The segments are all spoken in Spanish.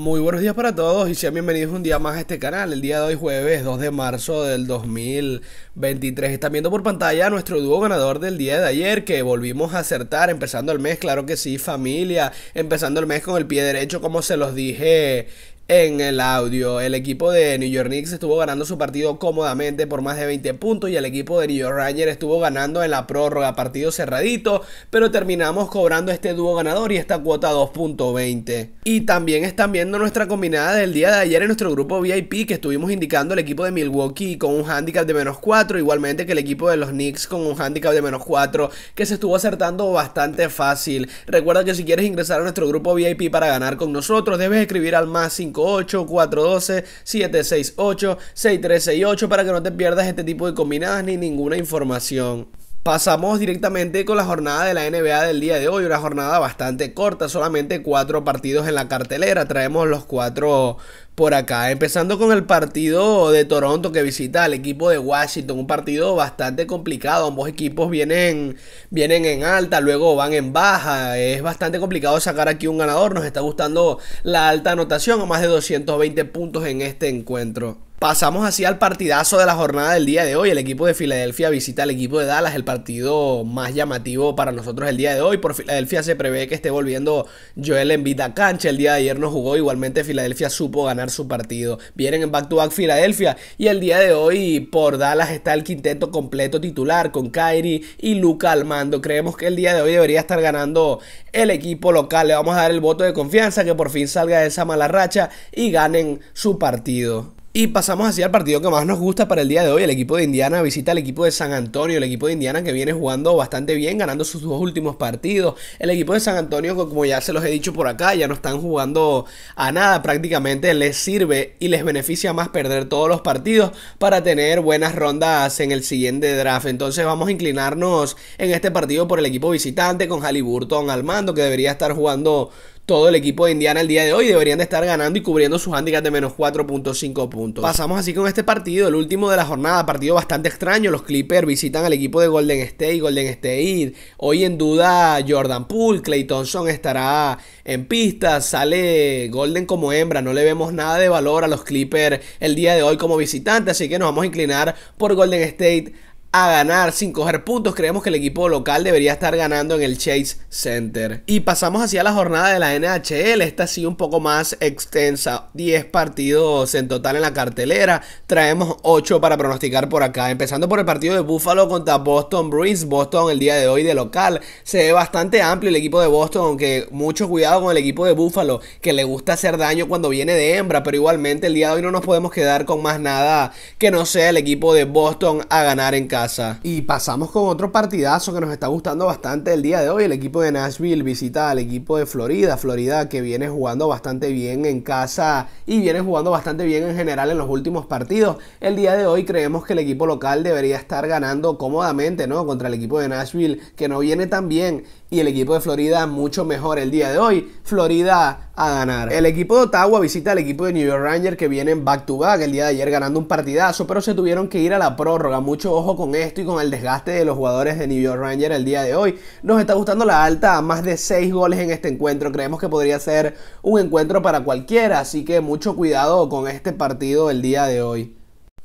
Muy buenos días para todos y sean bienvenidos un día más a este canal. El día de hoy jueves 2 de marzo del 2023. Están viendo por pantalla nuestro dúo ganador del día de ayer que volvimos a acertar empezando el mes, claro que sí, familia. Empezando el mes con el pie derecho como se los dije en el audio. El equipo de New York Knicks estuvo ganando su partido cómodamente por más de 20 puntos y el equipo de New York Rangers estuvo ganando en la prórroga, partido cerradito, pero terminamos cobrando este dúo ganador y esta cuota 2.20. Y también están viendo nuestra combinada del día de ayer en nuestro grupo VIP que estuvimos indicando el equipo de Milwaukee con un handicap de menos 4, igualmente que el equipo de los Knicks con un handicap de menos 4 que se estuvo acertando bastante fácil. Recuerda que si quieres ingresar a nuestro grupo VIP para ganar con nosotros, debes escribir al más 5 12, 6, 768 8 para que no te pierdas este tipo de combinadas ni ninguna información. Pasamos directamente con la jornada de la NBA del día de hoy, una jornada bastante corta, solamente cuatro partidos en la cartelera. Traemos los cuatro por acá. Empezando con el partido de Toronto que visita al equipo de Washington. Un partido bastante complicado. Ambos equipos vienen, vienen en alta, luego van en baja. Es bastante complicado sacar aquí un ganador. Nos está gustando la alta anotación, a más de 220 puntos en este encuentro. Pasamos así al partidazo de la jornada del día de hoy. El equipo de Filadelfia visita al equipo de Dallas, el partido más llamativo para nosotros el día de hoy. Por Filadelfia se prevé que esté volviendo Joel en Vita cancha. El día de ayer no jugó, igualmente Filadelfia supo ganar su partido. Vienen en back-to-back Filadelfia y el día de hoy por Dallas está el quinteto completo titular con Kyrie y Luca al mando. Creemos que el día de hoy debería estar ganando el equipo local. Le vamos a dar el voto de confianza que por fin salga de esa mala racha y ganen su partido. Y pasamos hacia el partido que más nos gusta para el día de hoy. El equipo de Indiana visita al equipo de San Antonio. El equipo de Indiana que viene jugando bastante bien, ganando sus dos últimos partidos. El equipo de San Antonio, como ya se los he dicho por acá, ya no están jugando a nada. Prácticamente les sirve y les beneficia más perder todos los partidos para tener buenas rondas en el siguiente draft. Entonces vamos a inclinarnos en este partido por el equipo visitante con Halliburton al mando que debería estar jugando todo el equipo de Indiana el día de hoy deberían de estar ganando y cubriendo sus handicaps de menos 4.5 puntos. Pasamos así con este partido, el último de la jornada, partido bastante extraño. Los Clippers visitan al equipo de Golden State, Golden State. Hoy en duda Jordan Poole, Clay Thompson estará en pista, sale Golden como hembra, no le vemos nada de valor a los Clippers el día de hoy como visitante, así que nos vamos a inclinar por Golden State a ganar sin coger puntos. Creemos que el equipo local debería estar ganando en el Chase Center. Y pasamos hacia la jornada de la NHL. Esta sí un poco más extensa. 10 partidos en total en la cartelera. Traemos 8 para pronosticar por acá. Empezando por el partido de Buffalo contra Boston Bruins. Boston el día de hoy de local. Se ve bastante amplio el equipo de Boston. Aunque mucho cuidado con el equipo de Buffalo. Que le gusta hacer daño cuando viene de hembra. Pero igualmente el día de hoy no nos podemos quedar con más nada que no sea el equipo de Boston a ganar en casa. Y pasamos con otro partidazo que nos está gustando bastante el día de hoy. El equipo de Nashville visita al equipo de Florida. Florida que viene jugando bastante bien en casa y viene jugando bastante bien en general en los últimos partidos. El día de hoy creemos que el equipo local debería estar ganando cómodamente, ¿no? Contra el equipo de Nashville que no viene tan bien y el equipo de Florida mucho mejor el día de hoy. Florida ganar. El equipo de Ottawa visita al equipo de New York Rangers que vienen back to back el día de ayer ganando un partidazo, pero se tuvieron que ir a la prórroga. Mucho ojo con esto y con el desgaste de los jugadores de New York Rangers el día de hoy. Nos está gustando la alta a más de 6 goles en este encuentro. Creemos que podría ser un encuentro para cualquiera, así que mucho cuidado con este partido el día de hoy.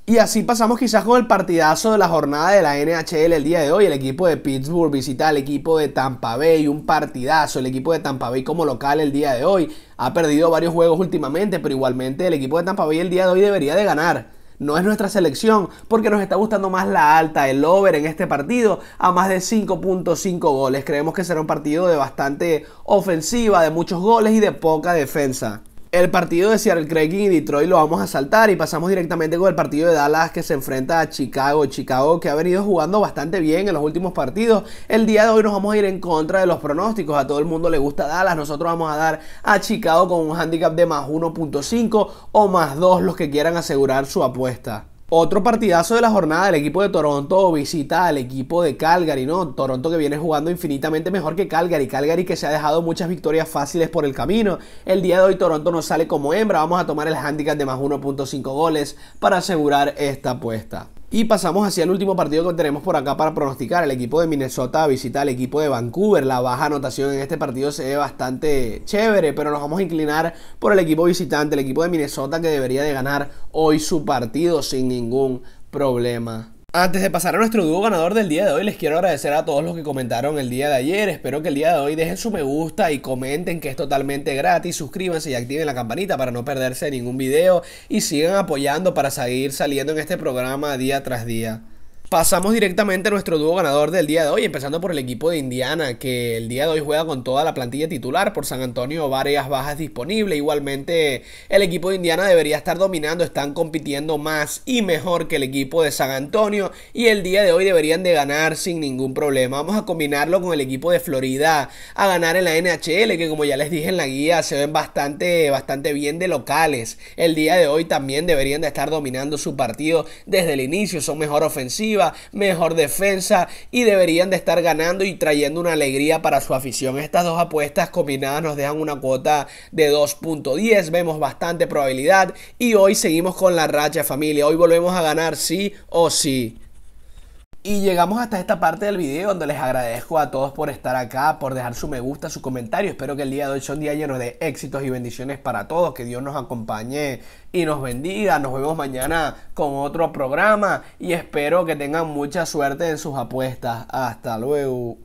Y así pasamos quizás con el partidazo de la jornada de la NHL el día de hoy. El equipo de Pittsburgh visita al equipo de Tampa Bay, un partidazo. El equipo de Tampa Bay como local el día de hoy. Ha perdido varios juegos últimamente, pero igualmente el equipo de Tampa Bay el día de hoy debería de ganar. No es nuestra selección porque nos está gustando más la alta, el over en este partido a más de 5.5 goles. Creemos que será un partido de bastante ofensiva, de muchos goles y de poca defensa. El partido de Seattle Craig y Detroit lo vamos a saltar y pasamos directamente con el partido de Dallas que se enfrenta a Chicago. Chicago que ha venido jugando bastante bien en los últimos partidos. El día de hoy nos vamos a ir en contra de los pronósticos. A todo el mundo le gusta Dallas. Nosotros vamos a dar a Chicago con un handicap de más 1.5 o más 2 los que quieran asegurar su apuesta. Otro partidazo de la jornada el equipo de Toronto visita al equipo de Calgary, ¿no? Toronto que viene jugando infinitamente mejor que Calgary. Calgary que se ha dejado muchas victorias fáciles por el camino. El día de hoy Toronto no sale como hembra. Vamos a tomar el handicap de más 1.5 goles para asegurar esta apuesta. Y pasamos hacia el último partido que tenemos por acá para pronosticar. El equipo de Minnesota visita al equipo de Vancouver. La baja anotación en este partido se ve bastante chévere, pero nos vamos a inclinar por el equipo visitante, el equipo de Minnesota que debería de ganar hoy su partido sin ningún problema antes de pasar a nuestro dúo ganador del día de hoy, les quiero agradecer a todos los que comentaron el día de ayer. Espero que el día de hoy dejen su me gusta y comenten que es totalmente gratis. Suscríbanse y activen la campanita para no perderse ningún video y sigan apoyando para seguir saliendo en este programa día tras día. Pasamos directamente a nuestro dúo ganador del día de hoy, empezando por el equipo de Indiana, que el día de hoy juega con toda la plantilla titular, por San Antonio varias bajas disponibles, igualmente el equipo de Indiana debería estar dominando, están compitiendo más y mejor que el equipo de San Antonio y el día de hoy deberían de ganar sin ningún problema. Vamos a combinarlo con el equipo de Florida a ganar en la NHL, que como ya les dije en la guía, se ven bastante, bastante bien de locales. El día de hoy también deberían de estar dominando su partido desde el inicio, son mejor ofensivos mejor defensa y deberían de estar ganando y trayendo una alegría para su afición. Estas dos apuestas combinadas nos dejan una cuota de 2.10, vemos bastante probabilidad y hoy seguimos con la racha familia, hoy volvemos a ganar sí o sí. Y llegamos hasta esta parte del video donde les agradezco a todos por estar acá, por dejar su me gusta, su comentario. Espero que el día de hoy sea un día lleno de éxitos y bendiciones para todos. Que Dios nos acompañe y nos bendiga. Nos vemos mañana con otro programa y espero que tengan mucha suerte en sus apuestas. Hasta luego.